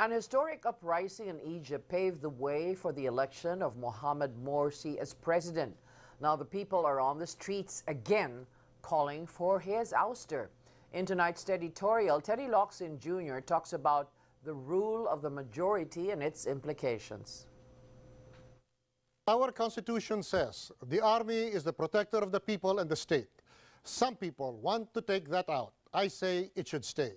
An historic uprising in Egypt paved the way for the election of Mohamed Morsi as president. Now the people are on the streets again calling for his ouster. In tonight's editorial, Teddy Loxin Jr. talks about the rule of the majority and its implications. Our constitution says the army is the protector of the people and the state. Some people want to take that out. I say it should stay.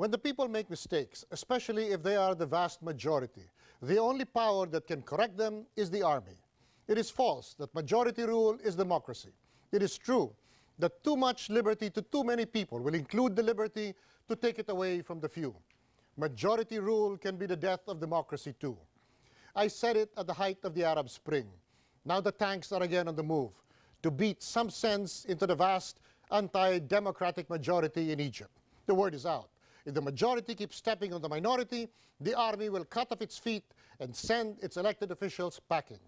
When the people make mistakes, especially if they are the vast majority, the only power that can correct them is the army. It is false that majority rule is democracy. It is true that too much liberty to too many people will include the liberty to take it away from the few. Majority rule can be the death of democracy too. I said it at the height of the Arab Spring. Now the tanks are again on the move to beat some sense into the vast anti-democratic majority in Egypt. The word is out. If the majority keeps stepping on the minority, the army will cut off its feet and send its elected officials packing.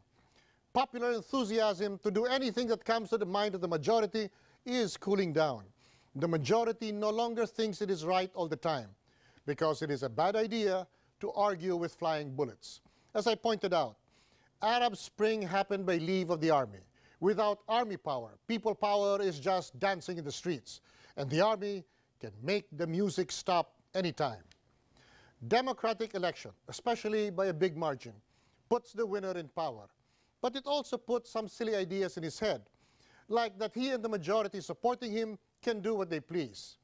Popular enthusiasm to do anything that comes to the mind of the majority is cooling down. The majority no longer thinks it is right all the time because it is a bad idea to argue with flying bullets. As I pointed out, Arab Spring happened by leave of the army. Without army power, people power is just dancing in the streets. And the army can make the music stop anytime. Democratic election, especially by a big margin, puts the winner in power. But it also puts some silly ideas in his head, like that he and the majority supporting him can do what they please.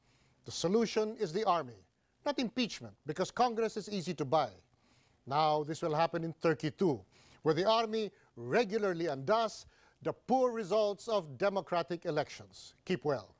The solution is the army, not impeachment, because Congress is easy to buy. Now, this will happen in Turkey too, where the army regularly undoes the poor results of democratic elections. Keep well.